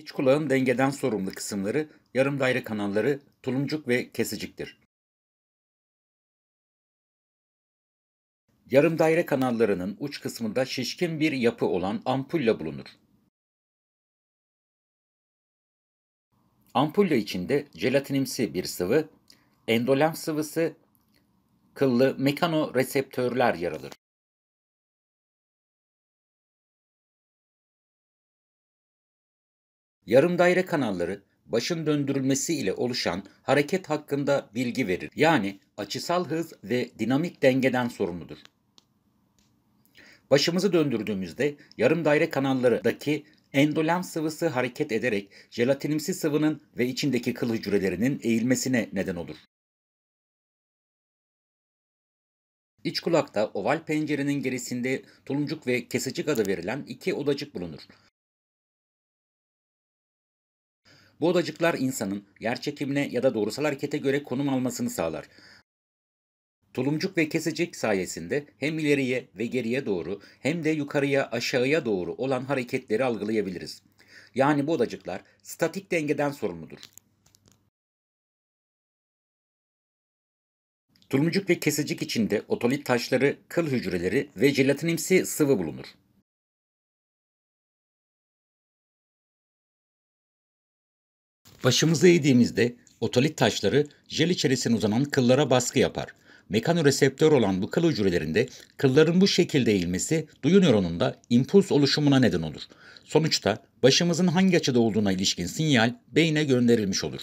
İç kulağın dengeden sorumlu kısımları, yarım daire kanalları, tulumcuk ve kesiciktir. Yarım daire kanallarının uç kısmında şişkin bir yapı olan ampulla bulunur. Ampulla içinde jelatinimsi bir sıvı, endolam sıvısı, kıllı mekanoreseptörler yer alır. Yarım daire kanalları başın döndürülmesi ile oluşan hareket hakkında bilgi verir. Yani açısal hız ve dinamik dengeden sorumludur. Başımızı döndürdüğümüzde yarım daire kanallarındaki endolem sıvısı hareket ederek jelatinimsi sıvının ve içindeki kıl hücrelerinin eğilmesine neden olur. İç kulakta oval pencerenin gerisinde tuluncuk ve kesicik adı verilen iki odacık bulunur. Bu odacıklar insanın yerçekimine ya da doğrusal harekete göre konum almasını sağlar. Tulumcuk ve kesecek sayesinde hem ileriye ve geriye doğru hem de yukarıya aşağıya doğru olan hareketleri algılayabiliriz. Yani bu odacıklar statik dengeden sorumludur. Tulumcuk ve kesecik içinde otolit taşları, kıl hücreleri ve jelatinimsi sıvı bulunur. Başımızı eğdiğimizde otolit taşları jel içerisine uzanan kıllara baskı yapar. Mekanoreseptör olan bu kıl hücrelerinde kılların bu şekilde eğilmesi duyu nöronunda impuls oluşumuna neden olur. Sonuçta başımızın hangi açıda olduğuna ilişkin sinyal beyne gönderilmiş olur.